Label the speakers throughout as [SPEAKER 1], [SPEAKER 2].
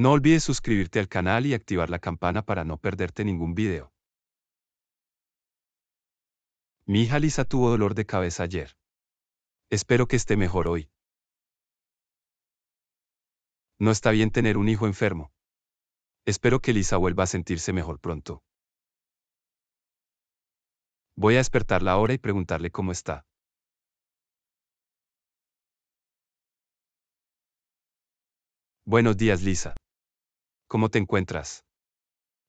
[SPEAKER 1] No olvides suscribirte al canal y activar la campana para no perderte ningún video.
[SPEAKER 2] Mi hija Lisa tuvo dolor de cabeza ayer. Espero que esté mejor hoy. No está bien tener un
[SPEAKER 1] hijo enfermo. Espero que Lisa vuelva a sentirse mejor pronto.
[SPEAKER 2] Voy a despertarla ahora y preguntarle cómo está. Buenos días, Lisa. ¿Cómo te encuentras?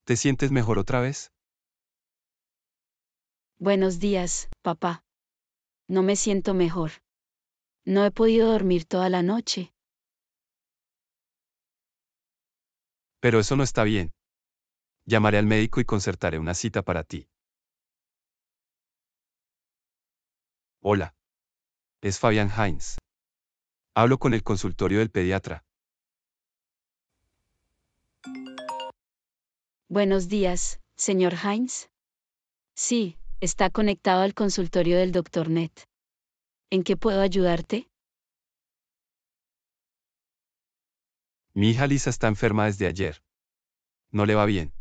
[SPEAKER 2] ¿Te sientes mejor otra vez?
[SPEAKER 3] Buenos días, papá. No me siento mejor. No he podido dormir toda la noche.
[SPEAKER 2] Pero eso no está bien. Llamaré al médico y concertaré una cita para ti. Hola. Es Fabián Heinz. Hablo con el consultorio del pediatra.
[SPEAKER 3] Buenos días, señor Heinz. Sí, está conectado al consultorio del doctor Net. ¿En qué puedo ayudarte?
[SPEAKER 2] Mi hija Lisa está enferma desde ayer. No le va bien.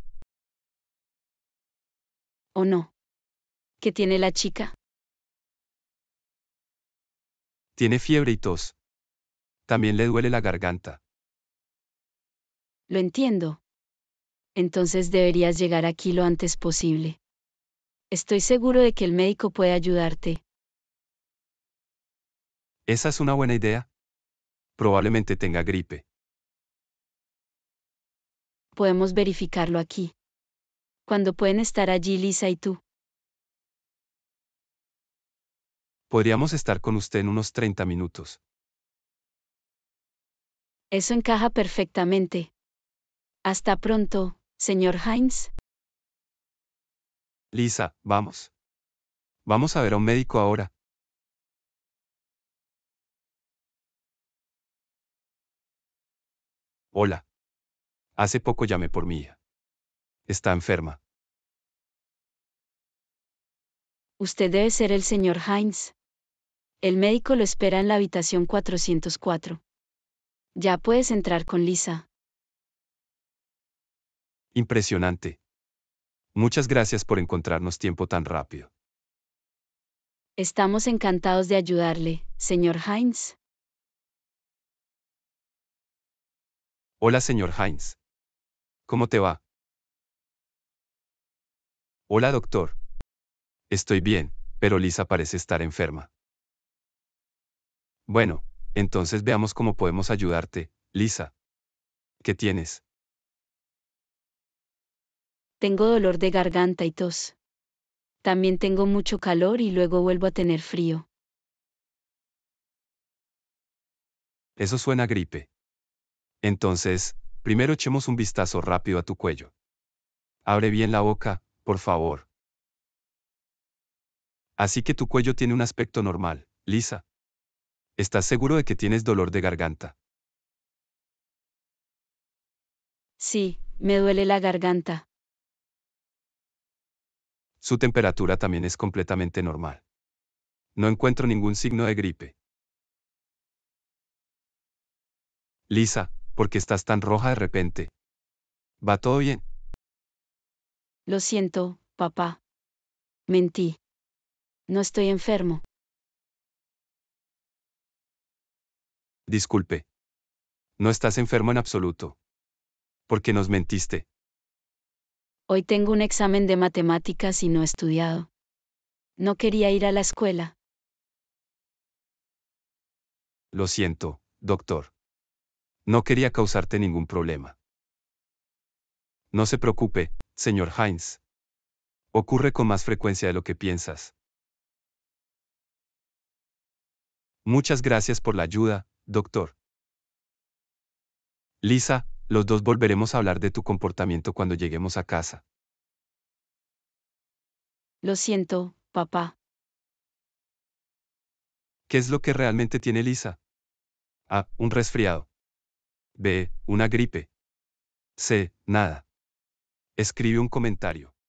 [SPEAKER 2] ¿O no? ¿Qué tiene la chica? Tiene fiebre y tos. También le duele la garganta.
[SPEAKER 3] Lo entiendo, entonces deberías llegar aquí lo antes posible. Estoy seguro de que el médico puede ayudarte.
[SPEAKER 2] Esa es una buena idea. Probablemente tenga gripe.
[SPEAKER 3] Podemos verificarlo aquí. Cuando pueden estar allí Lisa y tú?
[SPEAKER 2] Podríamos estar con usted en unos 30 minutos.
[SPEAKER 3] Eso encaja perfectamente. Hasta pronto. Señor Heinz.
[SPEAKER 2] Lisa, vamos. Vamos a ver a un médico ahora. Hola. Hace poco llamé por mía. Está enferma.
[SPEAKER 3] Usted debe ser el señor Heinz. El médico lo espera en la habitación 404. Ya puedes entrar con Lisa.
[SPEAKER 1] Impresionante. Muchas gracias por encontrarnos
[SPEAKER 2] tiempo tan rápido.
[SPEAKER 3] Estamos encantados de ayudarle, señor Heinz.
[SPEAKER 2] Hola, señor Heinz. ¿Cómo te va? Hola, doctor. Estoy bien, pero Lisa parece estar enferma.
[SPEAKER 1] Bueno, entonces veamos cómo podemos ayudarte, Lisa. ¿Qué
[SPEAKER 2] tienes?
[SPEAKER 3] Tengo dolor de garganta y tos. También tengo mucho calor y luego vuelvo a tener frío.
[SPEAKER 2] Eso suena gripe. Entonces,
[SPEAKER 1] primero echemos un vistazo rápido a tu cuello. Abre bien la boca, por favor.
[SPEAKER 2] Así que tu cuello tiene un aspecto normal, lisa. ¿Estás seguro de que tienes dolor de garganta?
[SPEAKER 3] Sí, me duele la garganta.
[SPEAKER 1] Su temperatura también es completamente normal. No encuentro ningún signo de gripe.
[SPEAKER 2] Lisa, ¿por qué estás tan roja de repente? ¿Va todo bien?
[SPEAKER 3] Lo siento, papá. Mentí. No estoy enfermo.
[SPEAKER 2] Disculpe. No estás enfermo en absoluto.
[SPEAKER 1] ¿Por qué nos mentiste?
[SPEAKER 3] Hoy tengo un examen de matemáticas y no he estudiado. No quería ir a la escuela.
[SPEAKER 1] Lo siento, doctor. No quería causarte ningún problema.
[SPEAKER 2] No se preocupe, señor Heinz. Ocurre con más frecuencia de lo que piensas. Muchas gracias por la ayuda, doctor. Lisa, los dos volveremos a hablar de tu comportamiento cuando lleguemos a casa.
[SPEAKER 3] Lo siento, papá.
[SPEAKER 2] ¿Qué es lo que
[SPEAKER 1] realmente tiene Lisa? A. Un resfriado. B. Una gripe. C. Nada. Escribe un comentario.